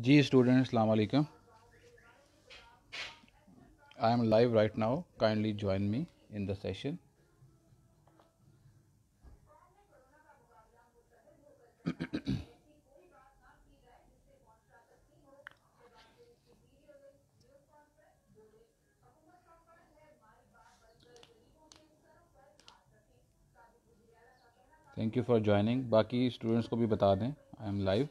जी student अलैक्म I am live right now kindly join me in the session thank you for joining बाकी students को भी बता दें आई एम लाइव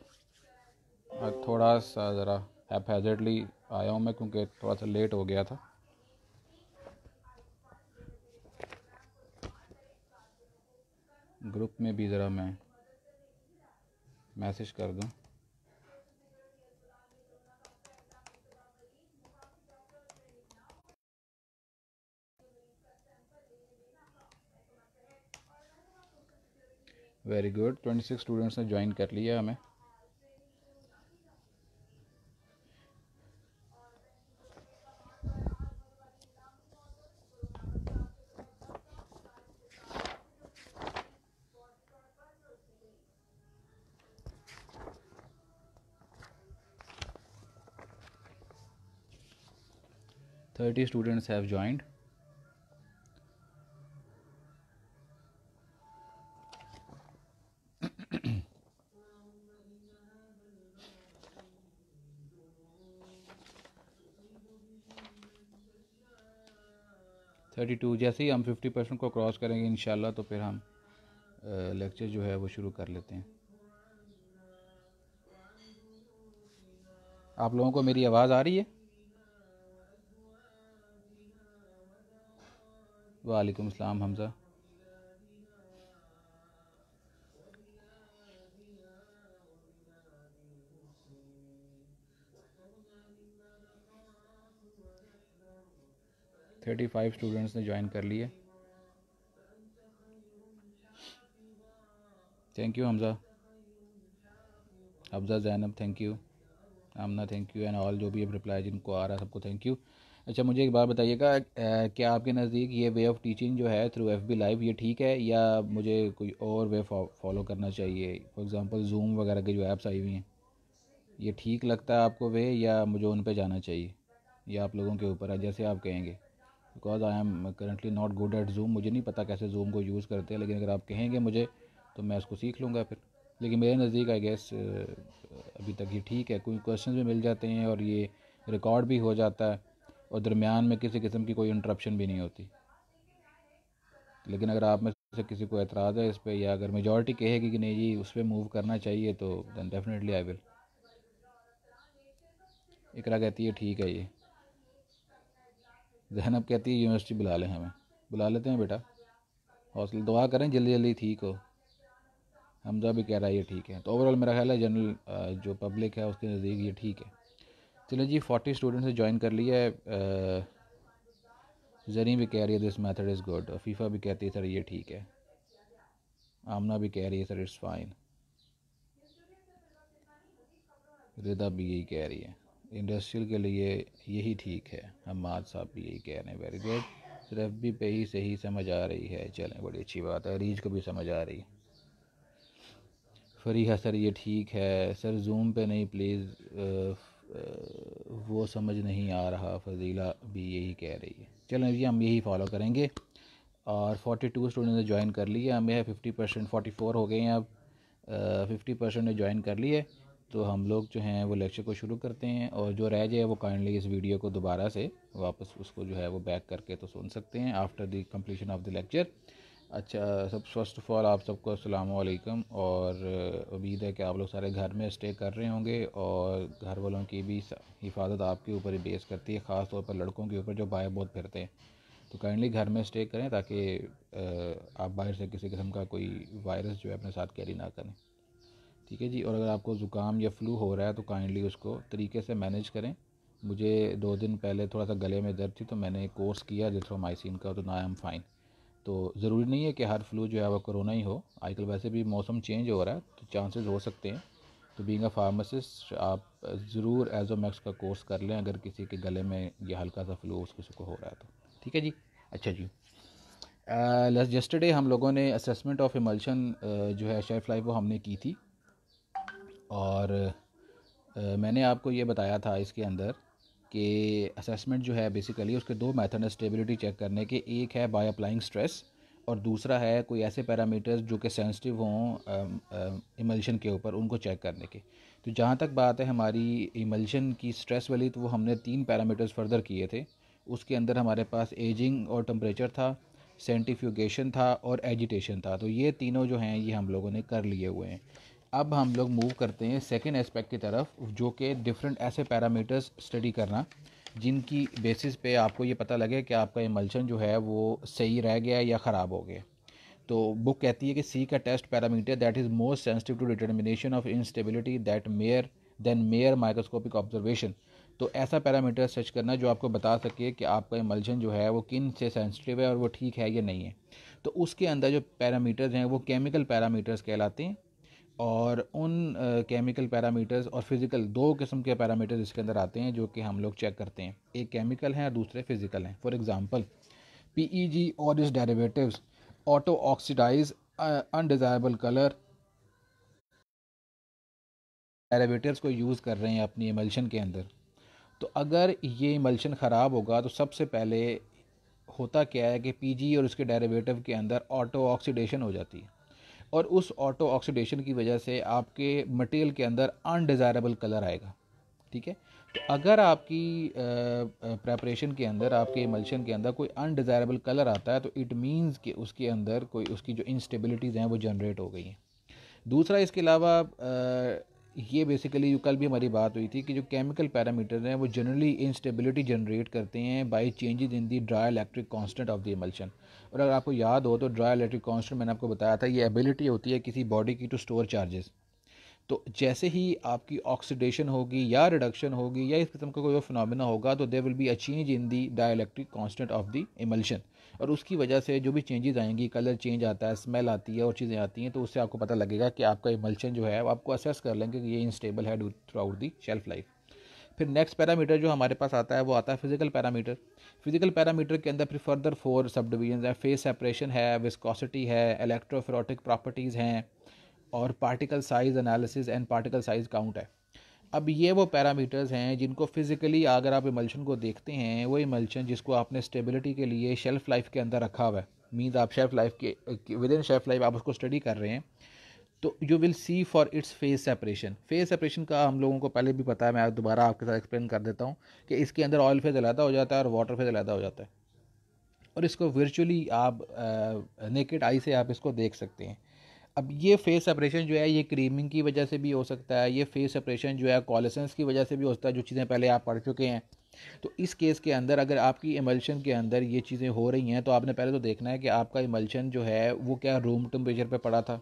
थोड़ा सा ज़रा हैपैजडली आया हूँ मैं क्योंकि थोड़ा सा लेट हो गया था ग्रुप में भी ज़रा मैं मैसेज कर दूँ very good twenty six students ने ज्वाइन कर लिया हमें 30 students have joined thirty two जैसे ही हम फिफ्टी परसेंट को क्रॉस करेंगे इन तो फिर हम लेक्चर जो है वो शुरू कर लेते हैं आप लोगों को मेरी आवाज़ आ रही है वालेकुम अस्सलाम हमज़ा थर्टी फाइव स्टूडेंट्स ने ज्वाइन कर लिए thank you Hamza Hamza Zainab thank you Amna thank you and all जो भी अब रिप्लाई जिनको आ रहा है सबको थैंक यू अच्छा मुझे एक बार बताइएगा क्या आपके नज़दीक ये वे ऑफ़ टीचिंग जो है थ्रू एफ बी लाइव ये ठीक है या मुझे कोई और वे फॉलो करना चाहिए फॉर एग्ज़ाम्पल जूम वगैरह के जो ऐप्स आई हुई हैं ये ठीक लगता है आपको वे या मुझे उन पर जाना चाहिए या आप लोगों के ऊपर है जैसे आप कहेंगे because I am currently not good at Zoom मुझे नहीं पता कैसे जूम को यूज़ करते हैं लेकिन अगर आप कहेंगे मुझे तो मैं उसको सीख लूँगा फिर लेकिन मेरे नज़दीक आई गेस अभी तक ये ठीक है कोई क्वेश्चन भी मिल जाते हैं और ये रिकॉर्ड भी हो जाता है और दरमियान में किसी किस्म की कोई इंटरप्शन भी नहीं होती लेकिन अगर आप में से किसी को एतराज़ है इस पर या अगर मेजॉरिटी कहेगी कि नहीं जी उस पर मूव करना चाहिए तो then definitely I will Iqra कहती है ठीक है ये जहनब कहती है यूनिवर्सिटी बुला लें हमें बुला लेते हैं बेटा हौसला दुआ करें जल्दी जल्दी ठीक हो हमजा भी कह रहा है ये ठीक है तो ओवरऑल मेरा ख्याल है जनरल जो पब्लिक है उसके नज़दीक ये ठीक है चलो जी फोर्टी स्टूडेंट्स ने ज्वाइन कर लिया है जरी भी कह रही है दिस मेथड इज़ गुड और फीफा भी कहती है सर ये ठीक है आमना भी कह रही है सर इट्स फाइन रिदा भी यही कह रही है इंडस्ट्रियल के लिए यही ठीक है हमाद साहब भी यही कह रहे हैं वेरी गुड सिर्फ भी पे ही सही समझ आ रही है चलें बड़ी अच्छी बात है रीज को भी समझ आ रही है फरीहा सर ये ठीक है सर जूम पे नहीं प्लीज़ वो समझ नहीं आ रहा फजीला भी यही कह रही है चलें जी हम यही फॉलो करेंगे और 42 स्टूडेंट ने ज्वाइन कर लिया हम यह 50 परसेंट फोर्टी हो गए हैं अब फिफ्टी परसेंट ने ज्वाइन कर लिए तो हम लोग जो हैं वो लेक्चर को शुरू करते हैं और जो रह जाए वो काइंडली इस वीडियो को दोबारा से वापस उसको जो है वो बैक करके तो सुन सकते हैं after the completion of the lecture अच्छा सब फर्स्ट ऑफ ऑल आप सबको असलकम और उम्मीद है कि आप लोग सारे घर में स्टे कर रहे होंगे और घर वालों की भी हिफाजत आपके ऊपर ही बेस करती है ख़ास तौर पर लड़कों के ऊपर जो बाहर बहुत फिरते हैं तो काइंडली घर में स्टे करें ताकि आप बाहर से किसी किस्म का कोई वायरस जो है अपने साथ कैरी ना करें ठीक है जी और अगर आपको ज़ुकाम या फ्लू हो रहा है तो काइंडली उसको तरीके से मैनेज करें मुझे दो दिन पहले थोड़ा सा गले में दर्द थी तो मैंने कोर्स किया जिथ्रोमाइसिन का तो ना आई एम फ़ाइन तो ज़रूरी नहीं है कि हर फ्लू जो है वो कोरोना ही हो आजकल वैसे भी मौसम चेंज हो रहा है तो चांसेस हो सकते हैं तो बीइंग अ फार्मासिस्ट आप ज़रूर एजोमैक्स का कोर्स कर लें अगर किसी के गले में यह हल्का सा फ्लू उस किसी को हो रहा है तो ठीक है जी अच्छा जी लस जस्टरडे हम लोगों ने असेसमेंट ऑफ इमल्शन जो है शेफ लाइफ वो हमने की थी और uh, मैंने आपको ये बताया था इसके अंदर कि असेसमेंट जो है बेसिकली उसके दो मेथड हैं स्टेबिलिटी चेक करने के एक है बाय अप्लाइंग स्ट्रेस और दूसरा है कोई ऐसे पैरामीटर्स जो कि सेंसिटिव हों इमल्शन के ऊपर उनको चेक करने के तो जहाँ तक बात है हमारी इमल्शन की स्ट्रेस वाली तो वो हमने तीन पैरामीटर्स फर्दर किए थे उसके अंदर हमारे पास एजिंग और टम्परेचर था सेंटिफ्यूगेशन था और एजिटेशन था तो ये तीनों जो हैं ये हम लोगों ने कर लिए हुए हैं अब हम लोग मूव करते हैं सेकेंड एस्पेक्ट की तरफ जो कि डिफरेंट ऐसे पैरामीटर्स स्टडी करना जिनकी बेसिस पे आपको ये पता लगे कि आपका इमल्शन जो है वो सही रह गया या ख़राब हो गया तो बुक कहती है कि सी का test parameter that is most sensitive to determination of instability that mere then mere microscopic observation तो ऐसा पैरामीटर सर्च करना जो आपको बता सके कि आपका इमल्शन जो है वो किन से सेंसिटिव है और वो ठीक है या नहीं है तो उसके अंदर जो पैरामीटर्स हैं वो केमिकल पैरामीटर्स कहलाते हैं और उन केमिकल पैरामीटर्स और फिज़िकल दो किस्म के पैरामीटर्स इसके अंदर आते हैं जो कि हम लोग चेक करते हैं एक केमिकल हैं और दूसरे फिज़िकल हैं for example P E G और इस derivatives auto oxidize undesirable colour derivatives को यूज़ कर रहे हैं अपनी इमल्शन के अंदर तो अगर ये इमल्शन ख़राब होगा तो सबसे पहले होता क्या है कि पी जी और इसके डेरेवेटिव के अंदर ऑटो ऑक्सीडेशन हो जाती है और उस ऑटो ऑक्सीडेशन की वजह से आपके मटेरियल के अंदर अनडिज़ायरेबल कलर आएगा ठीक है तो अगर आपकी प्रेपरेशन के अंदर आपके इमल्शन के अंदर कोई अनडिज़ायरेबल कलर आता है तो इट मीन्स कि उसके अंदर कोई उसकी जो इंस्टेबिलिटीज़ हैं वो जनरेट हो गई हैं दूसरा इसके अलावा ये बेसिकली कल भी हमारी बात हुई थी कि जो केमिकल पैरामीटर हैं वो जनरली इंस्टेबिलिटी जनरेट करते हैं by changes in the dielectric constant of the emulsion और अगर आपको याद हो तो ड्राई इलेक्ट्रिक कॉन्स्टेंट मैंने आपको बताया था ये एबिलिटी होती है किसी बॉडी की टू स्टोर चार्जेस तो जैसे ही आपकी ऑक्सीडेशन होगी या रिडक्शन होगी या इस किस्म का कोई फिनमिना होगा तो there will be a change in the dielectric constant of the emulsion और उसकी वजह से जो भी चेंजेस आएंगी कलर चेंज आता है स्मेल आती है और चीज़ें आती हैं तो उससे आपको पता लगेगा कि आपका इमल्शन जो है आपको असेस कर लेंगे कि ये इनस्टेबल है throughout the shelf life फिर नेक्स्ट पैरामीटर जो हमारे पास आता है वो आता है फिजिकल पैरामीटर फिजिकल पैरामीटर के अंदर फिर फर्दर फोर सब डिवीजन है फेस सेपरेशन है विस्कोसिटी है इलेक्ट्रोफ्रोटिक प्रॉपर्टीज़ हैं और particle size analysis and particle size count है अब ये वो पैरामीटर्स हैं जिनको फिज़िकली अगर आप इमल्शन को देखते हैं वो इमल्शन जिसको आपने स्टेबिलिटी के लिए शेल्फ़ लाइफ के अंदर रखा हुआ है मीन्स आप शेल्फ़ लाइफ के विद इन शेल्फ़ लाइफ आप उसको स्टडी कर रहे हैं तो you will see for its phase separation phase separation का हम लोगों को पहले भी पता है मैं दोबारा आपके साथ एक्सप्लेन कर देता हूँ कि इसके अंदर ऑयल फेज अलहदा हो जाता है और वाटर फेज अलहदा हो जाता है और इसको वर्चुअली आप नेकेड आई से आप इसको देख सकते हैं अब ये फेस सेपरेशन जो है ये क्रीमिंग की वजह से भी हो सकता है ये फेस सेपरेशन जो है कॉलेसेंस की वजह से भी हो सकता है जो चीज़ें पहले आप पढ़ चुके हैं तो इस केस के अंदर अगर आपकी इमल्शन के अंदर ये चीज़ें हो रही हैं तो आपने पहले तो देखना है कि आपका इमल्शन जो है वो क्या रूम टेम्परेचर पर पड़ा था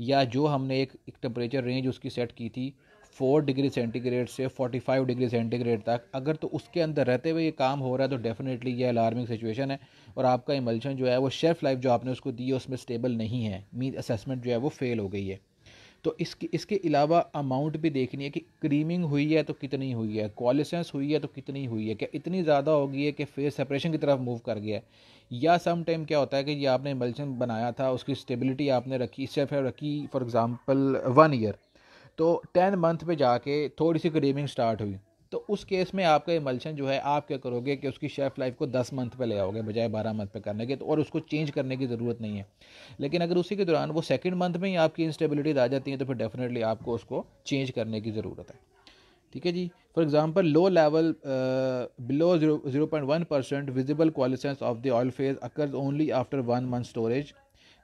या जो हमने एक एक टेम्परेचर रेंज उसकी सेट की थी फोर डिग्री सेंटीग्रेड से फोर्टी फाइव डिग्री सेंटीग्रेड तक अगर तो उसके अंदर रहते हुए ये काम हो रहा है तो डेफिनेटली ये अलार्मिंग सिचुएशन है और आपका इमल्शन जो है वो शेफ़ लाइफ जो आपने उसको दी है उसमें स्टेबल नहीं है मीन असेसमेंट जो है वो फेल हो गई है तो इसके इसके अलावा अमाउंट भी देखनी है कि क्रीमिंग हुई है तो कितनी हुई है कॉलिसेंस हुई है तो कितनी हुई है क्या इतनी ज़्यादा हो गई है कि फेस सेपरेशन की तरफ मूव कर गया है या सम टाइम क्या होता है कि ये आपने इमल्शन बनाया था उसकी स्टेबिलिटी आपने रखी सेफ रखी फॉर एग्ज़ाम्पल वन ईयर तो टेन मंथ पे जाके थोड़ी सी क्रीमिंग स्टार्ट हुई तो उस केस में आपका इमल्शन जो है आप क्या करोगे कि उसकी शेफ़ लाइफ को दस मंथ पे ले आओगे बजाय बारह मंथ पे करने के तो और उसको चेंज करने की ज़रूरत नहीं है लेकिन अगर उसी के दौरान वो सेकंड मंथ में ही आपकी इंस्टेबिलिटीज आ जाती हैं तो फिर डेफिनेटली आपको उसको चेंज करने की ज़रूरत है ठीक है जी for example low level below zero point one percent visible coalescence of the oil phase occurs only after one month storage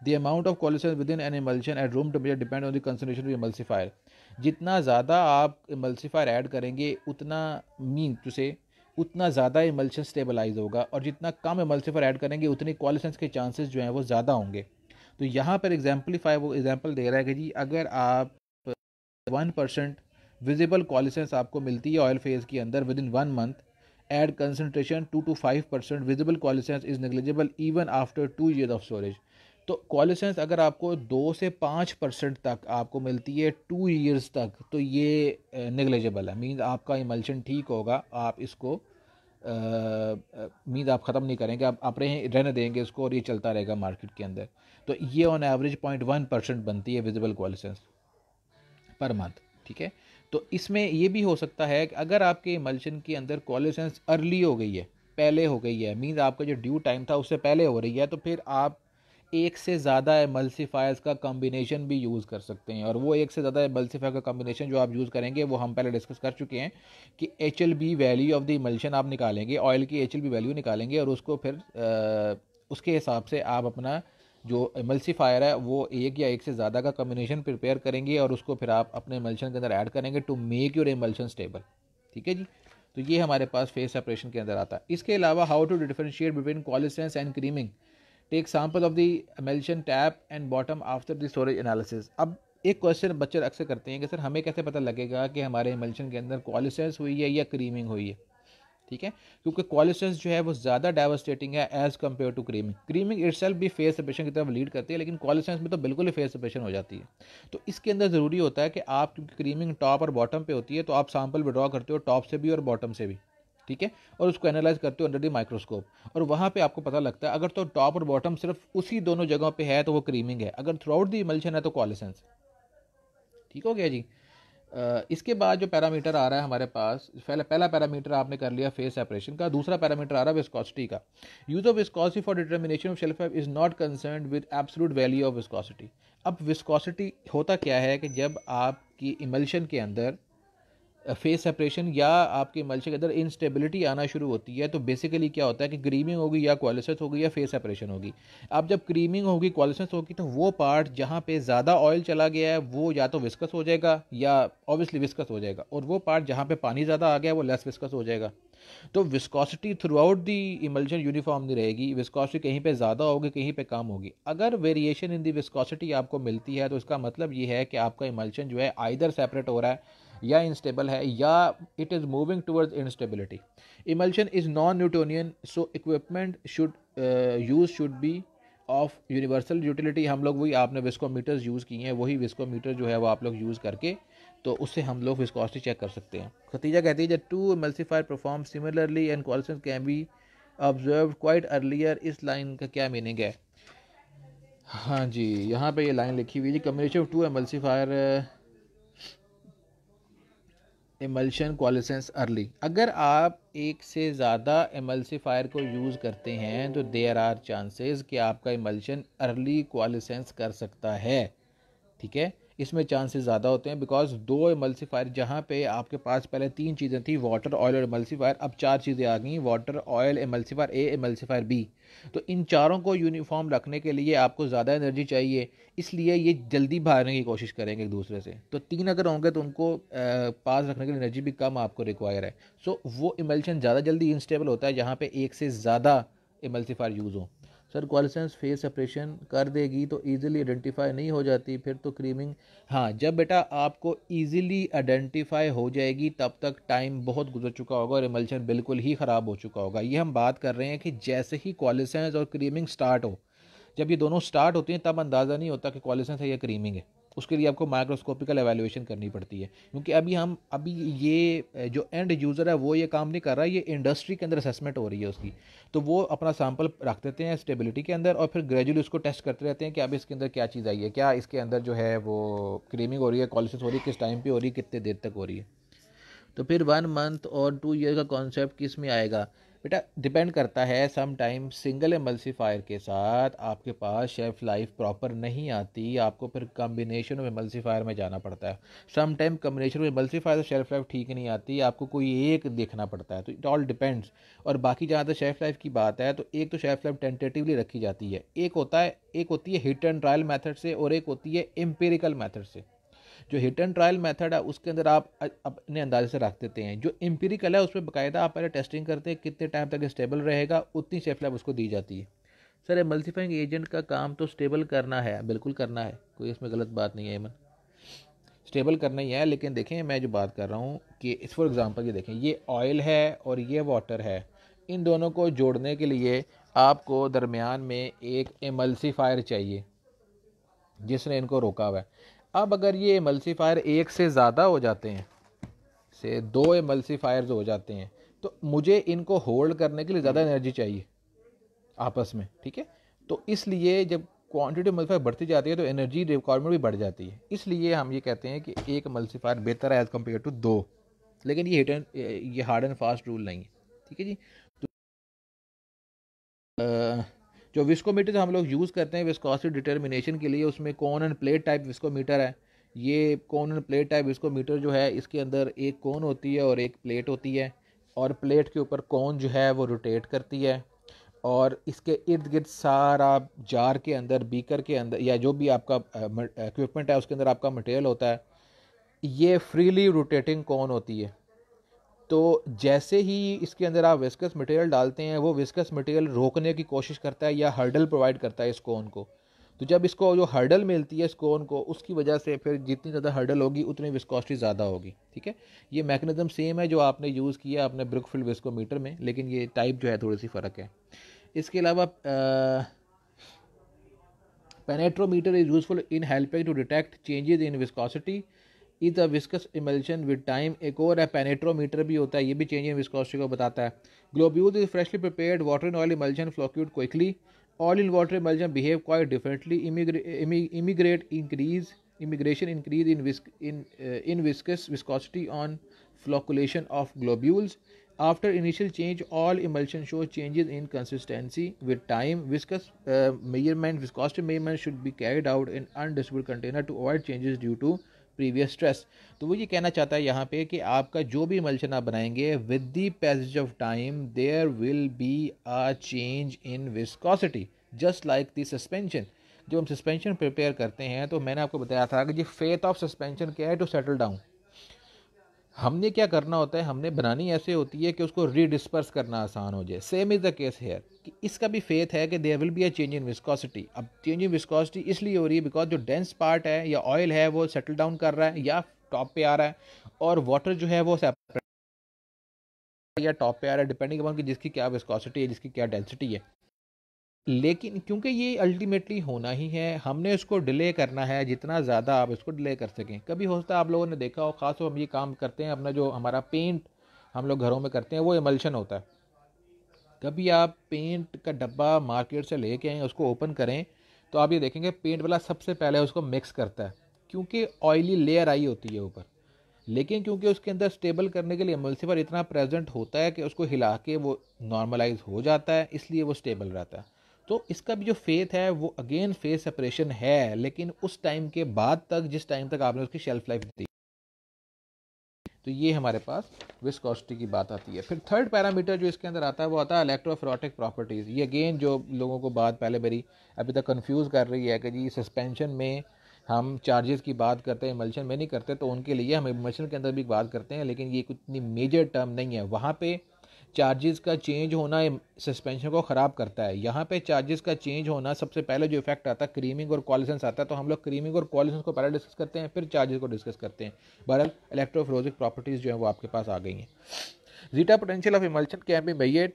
the amount of coalescence within an emulsion at room temperature depend on the concentration of emulsifier जितना ज़्यादा आप emulsifier add करेंगे उतना mean to से उतना ज़्यादा emulsion stabilise होगा और जितना कम एमल्सीफायर ऐड करेंगे उतनी क्वालिसेंस के चांसेस जो हैं वो ज़्यादा होंगे तो यहाँ पर एग्जाम्पलीफाई वो एग्जाम्पल दे रहा है कि जी अगर आप वन परसेंट विजिबल कॉलिसेंस आपको मिलती है ऑयल फेज के अंदर within one month add concentration two to five percent visible coalescence is negligible even after two year of storage तो कॉलिसेंस अगर आपको दो से पाँच परसेंट तक आपको मिलती है टू ईयर्स तक तो ये नेग्लिजिबल है मीन्स आपका इमल्शन ठीक होगा आप इसको मीन्स आप ख़त्म नहीं करेंगे आप आप रहने देंगे इसको और ये चलता रहेगा मार्केट के अंदर तो ये on average point one percent बनती है विजिबल कॉलिसेंस पर मंथ ठीक है तो इसमें ये भी हो सकता है कि अगर आपके इमल्शन के अंदर कॉलेसेंस अर्ली हो गई है पहले हो गई है मीन आपका जो ड्यू टाइम था उससे पहले हो रही है तो फिर आप एक से ज़्यादा एमल्सीफायर्स का कॉम्बिनेशन भी यूज़ कर सकते हैं और वो एक से ज़्यादा एमल्सीफायर का कॉम्बिनेशन जो आप यूज़ करेंगे वो हम पहले डिस्कस कर चुके हैं कि H L B value of the emulsion आप निकालेंगे ऑयल की एच एल बी वैल्यू निकालेंगे और उसको फिर आ, उसके हिसाब से आप अपना जो एमल्सीफायर है वो एक या एक से ज़्यादा का कम्बिनेशन प्रिपेयर करेंगे और उसको फिर आप अपने एमल्शन के अंदर ऐड करेंगे to make your emulsion stable ठीक है जी तो ये हमारे पास फेस सेपरेशन के अंदर आता है इसके अलावा how to differentiate between coalescence and creaming take sample of the emulsion top and bottom after the storage analysis अब एक क्वेश्चन बच्चे अक्सर करते हैं कि सर हमें कैसे पता लगेगा कि हमारे एमल्शन के अंदर कॉलिसेंस हुई है या क्रीमिंग हुई है ठीक है क्योंकि कोलिसन्स जो है वो ज़्यादा डाइवर्सटेटिंग है as compare to creaming creaming it भी फेस सपेशन की तरफ लीड करती है लेकिन कॉलिसेंस में तो बिल्कुल ही फेस सपेशन हो जाती है तो इसके अंदर ज़रूरी होता है कि आप क्योंकि क्रीमिंग टॉप और बॉटम पे होती है तो आप सैम्पल विड्रॉ करते हो टॉप से भी और बॉटम से भी ठीक है और उसको एनालाइज करते हो अंडर दी माइक्रोस्कोप और वहाँ पे आपको पता लगता है अगर तो टॉप और बॉटम सिर्फ उसी दोनों जगहों पे है तो वो क्रीमिंग है अगर थ्रू आउट दी इमल्शन है तो कॉलिसेंस ठीक हो गया जी इसके बाद जो पैरामीटर आ रहा है हमारे पास पहला पहला पैरामीटर आपने कर लिया फेस सेपरेशन का दूसरा पैरामीटर आ रहा है विस्कॉसिटी का use of viscosity for determination of shelf is not concern with absolute value of viscosity अब विस्कॉसिटी होता क्या है कि जब आपकी इमल्शन के अंदर फेस सेपरेशन या आपके मलचे के अंदर इनस्टेबिलिटी आना शुरू होती है तो बेसिकली क्या होता है कि क्रीमिंग होगी या क्वालिसेस होगी या फेस सेपरेशन होगी अब जब क्रीमिंग होगी क्वालिसेस होगी तो वो पार्ट जहाँ पे ज़्यादा ऑयल चला गया है वो या तो विस्कस हो जाएगा या ऑब्वियसली विस्कस हो जाएगा और वो पार्ट जहाँ पे पानी ज़्यादा आ गया है वो लेस विस्कस हो जाएगा तो viscosity throughout the emulsion uniform नहीं रहेगी विस्कॉसिटी कहीं पे ज़्यादा होगी कहीं पे कम होगी अगर वेरिएशन इन दी विस्कॉसिटी आपको मिलती है तो इसका मतलब ये है कि आपका इमल्शन जो है आइदर सेपरेट हो रहा है या इंस्टेबल है या it is moving towards instability emulsion is non Newtonian so equipment should use should be of universal utility हम लोग वही आपने विस्कोमीटर्स यूज़ किए हैं वही विस्कोमीटर जो है वो आप लोग यूज़ करके तो उससे हम लोग विस्कॉसिटी चेक कर सकते हैं खतीजा कहती है जब two emulsifier perform similarly and coalescence can be observe quite earlier इस लाइन का क्या मीनिंग है हाँ जी यहाँ पे ये लाइन लिखी हुई है जी combination of two emulsifier emulsion coalescence early अगर आप एक से ज़्यादा एमल्सीफायर को यूज़ करते हैं तो देर आर चांसेस कि आपका इमल्शन अर्ली कॉलेसेंस कर सकता है ठीक है इसमें चांसेस ज़्यादा होते हैं बिकॉज दो इमल्सीफायर जहाँ पे आपके पास पहले तीन चीज़ें थी वाटर ऑयल और इमल्सीफायर अब चार चीज़ें आ गई water oil emulsifier A emulsifier B तो इन चारों को यूनिफॉर्म रखने के लिए आपको ज़्यादा एनर्जी चाहिए इसलिए ये जल्दी भागने की कोशिश करेंगे एक दूसरे से तो तीन अगर होंगे तो उनको पास रखने के लिए एनर्जी भी कम आपको रिक्वायर है सो वो इमल्शन ज़्यादा जल्दी इंस्टेबल होता है जहाँ पर एक से ज़्यादा इमल्सीफायर यूज़ हों सर क्वालसेंस फेस सेपरेशन कर देगी तो ईजिली आइडेंटिफाई नहीं हो जाती फिर तो क्रीमिंग हाँ जब बेटा आपको ईजिली आइडेंटिफाई हो जाएगी तब तक टाइम बहुत गुजर चुका होगा और इमल्शन बिल्कुल ही ख़राब हो चुका होगा ये हम बात कर रहे हैं कि जैसे ही क्वालिसेंस और क्रीमिंग स्टार्ट हो जब ये दोनों स्टार्ट होती हैं तब अंदाज़ा नहीं होता कि क्वालिसेंस है या क्रीमिंग है उसके लिए आपको माइक्रोस्कोपिकल एवेल्युएशन करनी पड़ती है क्योंकि अभी हम अभी ये जो एंड यूज़र है वो ये काम नहीं कर रहा ये इंडस्ट्री के अंदर असेसमेंट हो रही है उसकी तो वो अपना सैम्पल रख देते हैं स्टेबिलिटी के अंदर और फिर ग्रेजुअली उसको टेस्ट करते रहते हैं कि अभी इसके अंदर क्या चीज़ आई है क्या इसके अंदर जो है वो क्रीमिंग हो रही है कॉलिस हो रही है किस टाइम पर हो रही है कितने देर तक हो रही है तो फिर वन मंथ और टू ईयर का कॉन्सेप्ट किस में आएगा बेटा डिपेंड करता है सम टाइम सिंगल एमल्सीफायर के साथ आपके पास शेफ़ लाइफ प्रॉपर नहीं आती आपको फिर कॉम्बिनेशन ऑफ एमल्सीफायर में जाना पड़ता है some time combination of emulsifier से शेल्फ लाइफ ठीक नहीं आती आपको कोई एक देखना पड़ता है तो इट ऑल डिपेंड्स और बाकी जहाँ तक शेफ़ लाइफ की बात है तो एक तो शेफ़ लाइफ टेंटेटिवली रखी जाती है एक होता है एक होती है हिट एंड ट्रायल मैथड से और एक होती है एम्पेरिकल मैथड से जो हिट एंड ट्रायल मेथड है उसके अंदर आप अपने अंदाजे से रख देते हैं जो एम्पेरिकल है उसमें बाकायदा आप पहले टेस्टिंग करते हैं कितने टाइम तक स्टेबल रहेगा उतनी सेफ लैब उसको दी जाती है सर एमल्सिफाइंग एजेंट का काम तो स्टेबल करना है बिल्कुल करना है कोई इसमें गलत बात नहीं है एमन स्टेबल करना ही है लेकिन देखें मैं जो बात कर रहा हूँ कि इस फॉर एग्ज़ाम्पल ये देखें ये ऑयल है और ये वाटर है इन दोनों को जोड़ने के लिए आपको दरमियान में एक एमल्सीफायर चाहिए जिसने इनको रोका हुआ है अब अगर ये एमल्सीफायर एक से ज़्यादा हो जाते हैं से दो एमल्सीफायर हो जाते हैं तो मुझे इनको होल्ड करने के लिए ज़्यादा एनर्जी हम्म। चाहिए आपस में ठीक है तो इसलिए जब क्वांटिटी मल्सीफायर बढ़ती जाती है तो एनर्जी रिक्वायरमेंट भी बढ़ जाती है इसलिए हम ये कहते हैं कि एक मल्सीफायर बेहतर है एज़ कम्पेयर टू दो लेकिन ये हिट एंड ये हार्ड एंड फास्ट रूल नहीं है ठीक है जी तो, आ, जो विस्कोमीटर हम लोग यूज़ करते हैं विस्कोसिटी डिटर्मिनेशन के लिए उसमें कौन एंड प्लेट टाइप विस्कोमीटर है ये कौन एंड प्लेट टाइप विस्कोमीटर जो है इसके अंदर एक कोन होती है और एक प्लेट होती है और प्लेट के ऊपर कौन जो है वो रोटेट करती है और इसके इर्द गिर्द सारा जार के अंदर बीकर के अंदर या जो भी आपका इक्विपमेंट है उसके अंदर आपका मटेरियल होता है ये फ्रीली रोटेटिंग कौन होती है तो जैसे ही इसके अंदर आप विस्कस मटेरियल डालते हैं वो विस्कस मटेरियल रोकने की कोशिश करता है या हर्डल प्रोवाइड करता है इस कोन को तो जब इसको जो हर्डल मिलती है इस कोन को उसकी वजह से फिर जितनी ज़्यादा हर्डल होगी उतनी विस्कोसिटी ज़्यादा होगी ठीक है ये मैकेनिज्म सेम है जो आपने यूज़ किया अपने ब्रुकफील्ड विस्कोमीटर में लेकिन ये टाइप जो है थोड़ी सी फ़र्क है इसके अलावा penetrometer is useful in helping to detect changes in viscosity is a viscous emulsion with time एक और है पेनेट्रोमीटर भी होता है ये भी चेंज इन विस्कोसिटी को बताता है globules is freshly prepared water in oil emulsion flocculate quickly oil in water emulsion behave quite differently immigrate increase immigration increase in in viscous viscosity on flocculation of globules after initial change all emulsion show changes in consistency with time viscous measurement viscosity measurement should be carried out in in container to avoid changes due to previous stress तो वो ये कहना चाहता है यहाँ पे कि आपका जो भी मल्शन आप बनाएंगे with the passage of time there will be a change in viscosity just like the suspension जब हम सस्पेंशन प्रिपेयर करते हैं तो मैंने आपको बताया था कि जी फेथ ऑफ सस्पेंशन क्या है टू सेटल डाउन हमने क्या करना होता है हमने बनानी ऐसे होती है कि उसको रीडिस्पर्स करना आसान हो जाए same is the case here कि इसका भी फेथ है कि there will be a change in viscosity अब चेंज इन विस्कोसिटी इसलिए हो रही है बिकॉज जो डेंस पार्ट है या ऑयल है वो सेटल डाउन कर रहा है या टॉप पे आ रहा है और वाटर जो है वो सेपरेट या टॉप पे आ रहा है डिपेंडिंग अपॉन कि जिसकी क्या विस्कॉसिटी है जिसकी क्या डेंसिटी है लेकिन क्योंकि ये अल्टीमेटली होना ही है हमने इसको डिले करना है जितना ज़्यादा आप इसको डिले कर सकें कभी हो सकता है आप लोगों ने देखा हो खास हम ये काम करते हैं अपना जो हमारा पेंट हम लोग घरों में करते हैं वो इमल्शन होता है कभी आप पेंट का डब्बा मार्केट से ले के उसको ओपन करें तो आप ये देखेंगे पेंट वाला सबसे पहले उसको मिक्स करता है क्योंकि ऑयली लेयर आई होती है ऊपर लेकिन क्योंकि उसके अंदर स्टेबल करने के लिए एमल्सीफर इतना प्रेजेंट होता है कि उसको हिला के वो नॉर्मलाइज हो जाता है इसलिए वो स्टेबल रहता है तो इसका भी जो फेथ है वो अगेन फेस सेपरेशन है लेकिन उस टाइम के बाद तक जिस टाइम तक आपने उसकी शेल्फ लाइफ दी तो ये हमारे पास विस्कोसिटी की बात आती है फिर थर्ड पैरामीटर जो इसके अंदर आता है वो आता है इलेक्ट्रोफ्रोटिक प्रॉपर्टीज़ ये अगेन जो लोगों को बात पहले मेरी अभी तक कन्फ्यूज कर रही है कि जी सस्पेंशन में हम चार्जेस की बात करते हैं इमल्शन में नहीं करते तो उनके लिए हम इमल्शन के अंदर भी बात करते हैं लेकिन ये कुछ इतनी मेजर टर्म नहीं है वहाँ पर चार्जेस का चेंज होना सस्पेंशन को ख़राब करता है यहाँ पे चार्जेस का चेंज होना सबसे पहले जो इफेक्ट आता है क्रीमिंग और कॉलिसेंस आता है तो हम लोग क्रीमिंग और कॉलिसेंस को पहले डिस्कस करते हैं फिर चार्जेस को डिस्कस करते हैं बहरहाल इलेक्ट्रोफ्रोजिक प्रॉपर्टीज़ जो है वो आपके पास आ गई हैं zeta potential of emulsion can be made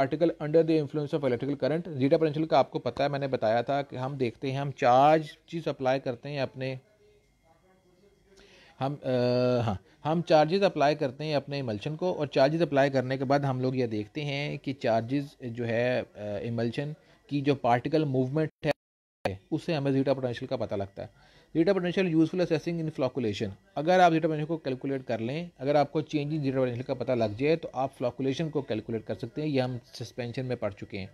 article under the influence of electrical current zeta potential का आपको पता है मैंने बताया था कि हम देखते हैं हम चार्ज चीज़ अप्लाई करते हैं अपने हम आ, हाँ हम चार्जेस अप्लाई करते हैं अपने इमल्शन को और चार्जेस अप्लाई करने के बाद हम लोग ये देखते हैं कि चार्जेस जो है इमल्शन की जो पार्टिकल मूवमेंट है उससे हमें जीटा पोटेंशियल का पता लगता है zeta potential useful assessing in flocculation अगर आप डेटा पोटेंशियल को कैलकुलेट कर लें अगर आपको चेंज इन डेटा पोटेंशियल का पता लग जाए तो आप फ्लॉकुलेशन को कैलकुलेट कर सकते हैं यह हम सस्पेंशन में पढ़ चुके हैं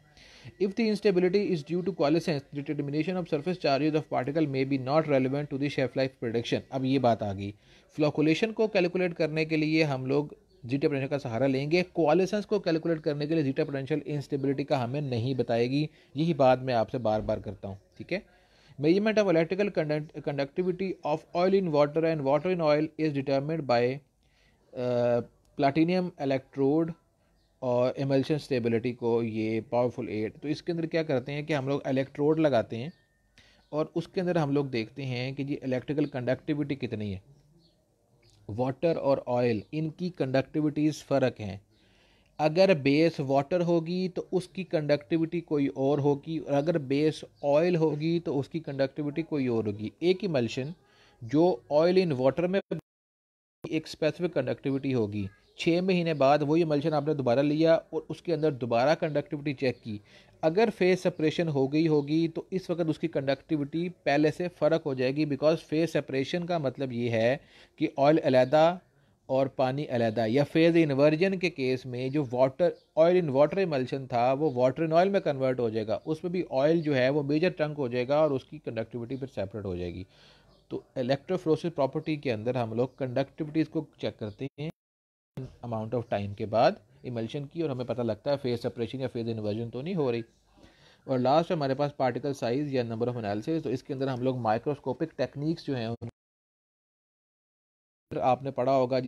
if the instability is due to coalescence the determination of surface charges of particle may be not relevant to the shelf life production अब ये बात आ गई फ्लॉकुलेशन को कैलकुलेट करने के लिए हम लोग जीटा पोटेंशियल का सहारा लेंगे क्वालिसेंस को कैलकुलेट करने के लिए जीटा पोटेंशियल इंस्टेबिलिटी का हमें नहीं बताएगी यही बात मैं आपसे बार बार करता हूँ ठीक है measurement of electrical conductivity of oil in water and water in oil is is by platinum electrode और इमल्शन स्टेबिलिटी को ये पावरफुल एड तो इसके अंदर क्या करते हैं कि हम लोग इलेक्ट्रोड लगाते हैं और उसके अंदर हम लोग देखते हैं कि जी इलेक्ट्रिकल कंडक्टिविटी कितनी है वाटर और ऑयल इनकी कंडक्टिविटीज़ फ़र्क हैं अगर बेस वाटर होगी तो उसकी कंडक्टिविटी कोई और होगी और अगर बेस ऑयल होगी तो उसकी कंडक्टिविटी कोई और होगी एक इमल्शन जो ऑयल इन वाटर में एक स्पेसिफिक कंडक्टिविटी होगी छः महीने बाद वही इमल्शन आपने दोबारा लिया और उसके अंदर दोबारा कंडक्टिविटी चेक की अगर फेस सेपरेशन हो गई होगी तो इस वक्त उसकी कंडक्टिविटी पहले से फ़र्क हो जाएगी बिकॉज फेस सेपरेशन का मतलब ये है कि ऑयल अलहदा और पानी अलहदा या फेज़ इन्वर्जन के केस में जो water oil in water emulsion था वो वाटर इन ऑयल में कन्वर्ट हो जाएगा उसमें भी ऑयल जो है वो मेजर ट्रंक हो जाएगा और उसकी कंडक्टिविटी फिर सेपरेट हो जाएगी तो इलेक्ट्रोफ्रोसिस प्रॉपर्टी के अंदर हम लोग कंडक्टिविटीज़ को चेक करते हैं अमाउंट ऑफ टाइम के बाद इमल्शन की और हमें पता लगता है फेज़ सेपरेशन या फेज़ इन्वर्जन तो नहीं हो रही और लास्ट हमारे पास पार्टिकल साइज़ या नंबर ऑफ एनालिसिस तो इसके अंदर हम लोग माइक्रोस्कोपिक टेक्निक्स जो हैं आपने पढ़ा होगा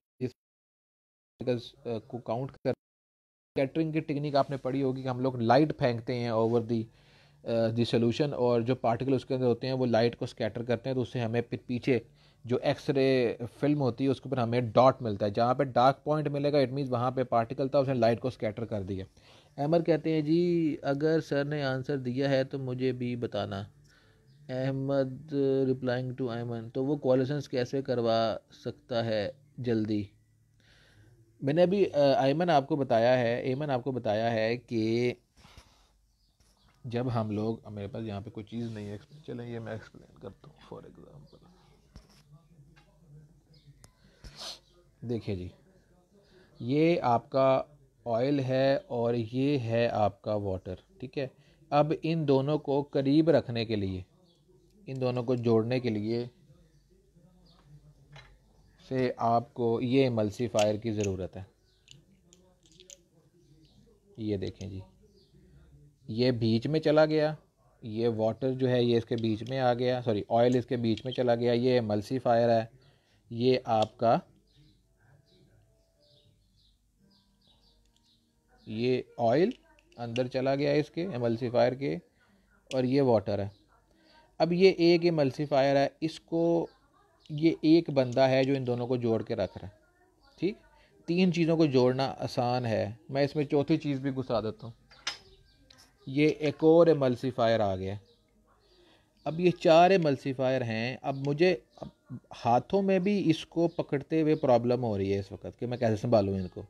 Uh, को काउंट कर कैटरिंग की टेक्निक आपने पढ़ी होगी कि हम लोग लाइट फेंकते हैं ओवर दी दी सोल्यूशन और जो पार्टिकल उसके अंदर होते हैं वो लाइट को स्कैटर करते हैं तो उससे हमें फिर पीछे जो एक्सरे फिल्म होती है उसके ऊपर हमें डॉट मिलता है जहाँ पे डार्क पॉइंट मिलेगा इट मीन्स वहाँ पे पार्टिकल था उसने लाइट को स्कैटर कर दिया अहमद कहते हैं जी अगर सर ने आंसर दिया है तो मुझे भी बताना अहमद रिप्लाइंग टू अहमद तो वो कॉलेसेंस कैसे करवा सकता है जल्दी मैंने अभी आयमन आपको बताया है एमन आपको बताया है कि जब हम लोग मेरे पास यहाँ पे कोई चीज़ नहीं है चलें ये मैं एक्सप्लेन करता हूँ फॉर एग्ज़ाम्पल देखिए जी ये आपका ऑयल है और ये है आपका वाटर ठीक है अब इन दोनों को करीब रखने के लिए इन दोनों को जोड़ने के लिए से आपको ये मल्सीफायर की ज़रूरत है ये देखें जी ये बीच में चला गया ये वाटर जो है ये इसके बीच में आ गया सॉरी ऑयल इसके बीच में चला गया ये मल्सीफायर है ये आपका ये ऑयल अंदर चला गया इसके एमल्सीफायर के और ये वाटर है अब ये एक एमल्सीफायर है इसको ये एक बंदा है जो इन दोनों को जोड़ के रख रहा है ठीक तीन चीज़ों को जोड़ना आसान है मैं इसमें चौथी चीज़ भी घुसा देता हूँ ये एक और एमल्सीफायर आ गया अब ये चार एमल्सीफायर हैं अब मुझे अब हाथों में भी इसको पकड़ते हुए प्रॉब्लम हो रही है इस वक्त कि मैं कैसे संभालूँ इनको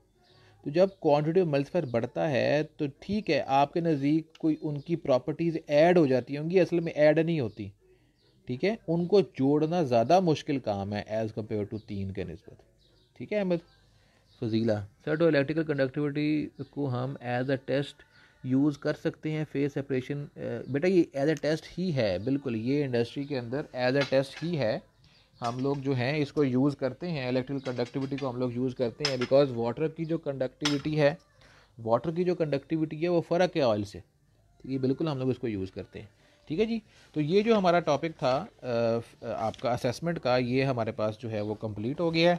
तो जब क्वांटिटी ऑफ मल्टीफायर बढ़ता है तो ठीक है आपके नज़दीक कोई उनकी प्रॉपर्टीज़ ऐड हो जाती होंगी असल में ऐड नहीं होती ठीक है उनको जोड़ना ज़्यादा मुश्किल काम है एज़ कम्पेयर टू तीन के नस्बत ठीक है अहमद फजीला सर तो इलेक्ट्रिकल कंडक्टिविटी को हम एज अ टेस्ट यूज़ कर सकते हैं फेस सेपरेशन बेटा ये एज अ टेस्ट ही है बिल्कुल ये इंडस्ट्री के अंदर एज अ टेस्ट ही है हम लोग जो हैं इसको यूज़ करते हैं इलेक्ट्रिकल कंडक्टिविटी को हम लोग यूज़ करते हैं बिकॉज वाटर की जो कंडक्टिविटी है वाटर की जो कंडक्टिविटी है वो फ़र्क है ऑयल से ये बिल्कुल हम लोग इसको यूज़ करते हैं ठीक है जी तो ये जो हमारा टॉपिक था आपका असेसमेंट का ये हमारे पास जो है वो कंप्लीट हो गया है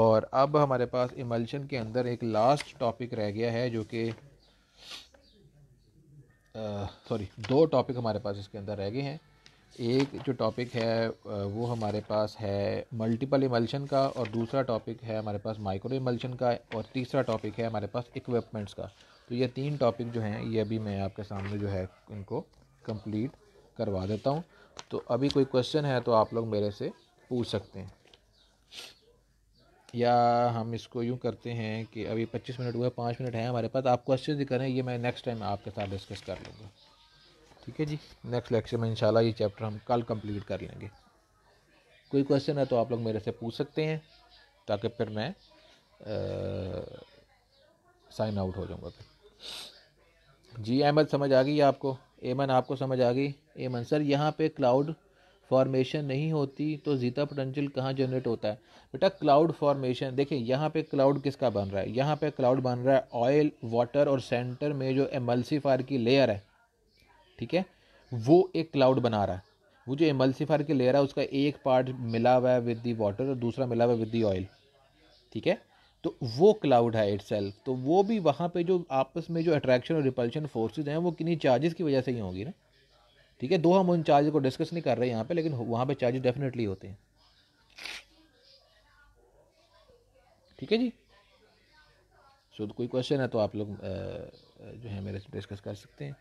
और अब हमारे पास इमल्शन के अंदर एक लास्ट टॉपिक रह गया है जो कि सॉरी दो टॉपिक हमारे पास इसके अंदर रह गए हैं एक जो टॉपिक है वो हमारे पास है मल्टीपल इमल्शन का और दूसरा टॉपिक है हमारे पास माइक्रो इमल्शन का और तीसरा टॉपिक है हमारे पास इक्विपमेंट्स का तो ये तीन टॉपिक जो हैं ये अभी मैं आपके सामने जो है इनको कंप्लीट करवा देता हूँ तो अभी कोई क्वेश्चन है तो आप लोग मेरे से पूछ सकते हैं या हम इसको यूँ करते हैं कि अभी पच्चीस मिनट हुए पाँच मिनट हैं हमारे पास आप क्वेश्चन भी करें ये मैं नेक्स्ट टाइम आपके साथ डिस्कस कर लूँगा ठीक है जी नेक्स्ट लेक्चर में इंशाल्लाह ये चैप्टर हम कल कंप्लीट कर लेंगे कोई क्वेश्चन है तो आप लोग मेरे से पूछ सकते हैं ताकि फिर मैं साइन आउट हो जाऊँगा फिर जी अहमद समझ आ गई आपको एमन आपको समझ आ गई एमन सर यहाँ पे क्लाउड फॉर्मेशन नहीं होती तो जीता पोटेंशियल कहाँ जनरेट होता है बेटा क्लाउड फॉर्मेशन देखिए यहाँ पे क्लाउड किसका बन रहा है यहाँ पे क्लाउड बन रहा है ऑयल वाटर और सेंटर में जो एमल्सीफायर की लेयर है ठीक है वो एक क्लाउड बना रहा है वो जो एमल्सीफायर की लेयर है उसका एक पार्ट मिला हुआ है विद दी वाटर और दूसरा मिला हुआ है विद दी ऑयल ठीक है तो वो क्लाउड है इट तो वो भी वहाँ पे जो आपस में जो अट्रैक्शन और रिपल्शन फोर्सेज हैं वो किन्हीं चार्जेस की वजह से ही होंगी ना ठीक है दो हम उन चार्ज को डिस्कस नहीं कर रहे हैं यहाँ पे लेकिन वहाँ पे चार्जेस डेफिनेटली होते हैं ठीक है जी सो तो कोई क्वेश्चन है तो आप लोग जो है मेरे से डिस्कस कर सकते हैं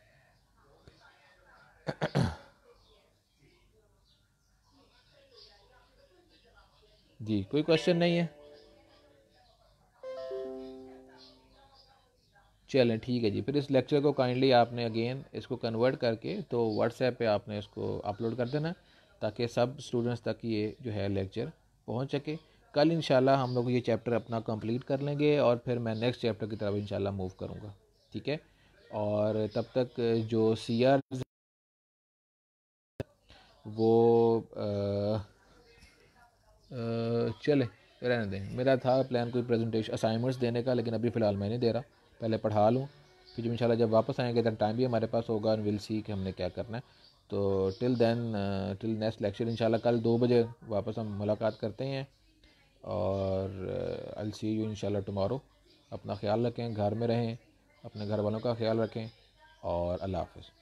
जी कोई क्वेश्चन नहीं है चलें ठीक है जी फिर इस लेक्चर को काइंडली आपने अगेन इसको कन्वर्ट करके तो व्हाट्सएप पे आपने इसको अपलोड कर देना ताकि सब स्टूडेंट्स तक ये जो है लेक्चर पहुंच सके कल इन हम लोग ये चैप्टर अपना कंप्लीट कर लेंगे और फिर मैं नेक्स्ट चैप्टर की तरफ इन मूव करूँगा ठीक है और तब तक जो सी आर वो चले रहने दें मेरा था प्लान कोई प्रेजेंटेशन असाइनमेंट्स देने का लेकिन अभी फ़िलहाल मैं नहीं दे रहा पहले पढ़ा लूँ फिर जो इनशाला जब वापस आएंगे दैन टाइम भी हमारे पास होगा विल सी कि हमने क्या करना है तो till then till next lecture इंशाल्लाह कल दो बजे वापस हम मुलाकात करते हैं और अल सी यू इंशाल्लाह टमारो अपना ख्याल रखें घर में रहें अपने घर वालों का ख्याल रखें और अल्लाह हाफ